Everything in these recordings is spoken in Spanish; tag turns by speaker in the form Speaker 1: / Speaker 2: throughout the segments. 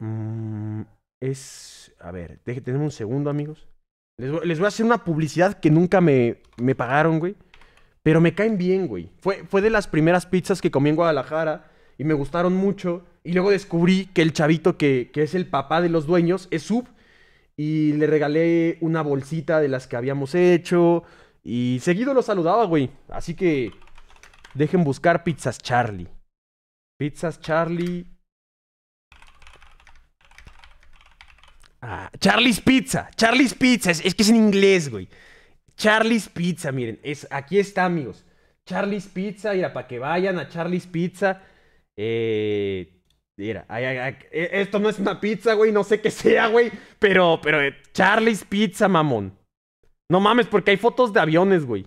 Speaker 1: Mm, es. A ver, déjenme un segundo, amigos. Les voy, a hacer una publicidad que nunca me, me pagaron, güey. Pero me caen bien, güey. Fue, fue de las primeras pizzas que comí en Guadalajara y me gustaron mucho. Y luego descubrí que el chavito que, que es el papá de los dueños es sub. Y le regalé una bolsita de las que habíamos hecho. Y seguido lo saludaba, güey. Así que dejen buscar Pizzas Charlie. Pizzas Charlie Ah, Charlie's Pizza. Charlie's Pizza. Es, que es en inglés, güey. Charlie's Pizza, miren. Es, aquí está, amigos. Charlie's Pizza. Mira, para que vayan a Charlie's Pizza. Eh, mira, e, esto no es una pizza, güey. No sé qué sea, güey. Pero, pero, eh, Charlie's Pizza, mamón. No mames, porque hay fotos de aviones, güey.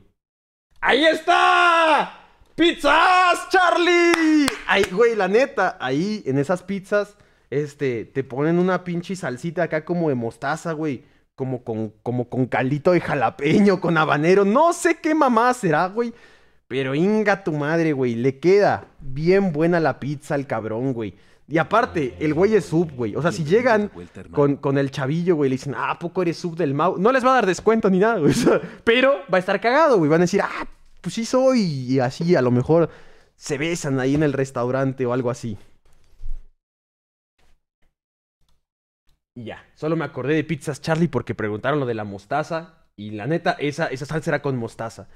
Speaker 1: ¡Ahí está! ¡Pizzas, Charlie! Ahí, güey, la neta, ahí en esas pizzas este, te ponen una pinche salsita acá como de mostaza, güey. Como con, como con calito de jalapeño, con habanero. No sé qué mamá será, güey. Pero inga tu madre, güey. Le queda bien buena la pizza al cabrón, güey. Y aparte, el güey es sub, güey. O sea, si llegan con, con el chavillo, güey, le dicen, ah, poco eres sub del Mau. No les va a dar descuento ni nada, güey. pero va a estar cagado, güey. Van a decir, ah, pues sí soy. Y así, a lo mejor se besan ahí en el restaurante o algo así. ya, solo me acordé de pizzas Charlie porque preguntaron lo de la mostaza. Y la neta, esa, esa salsa era con mostaza.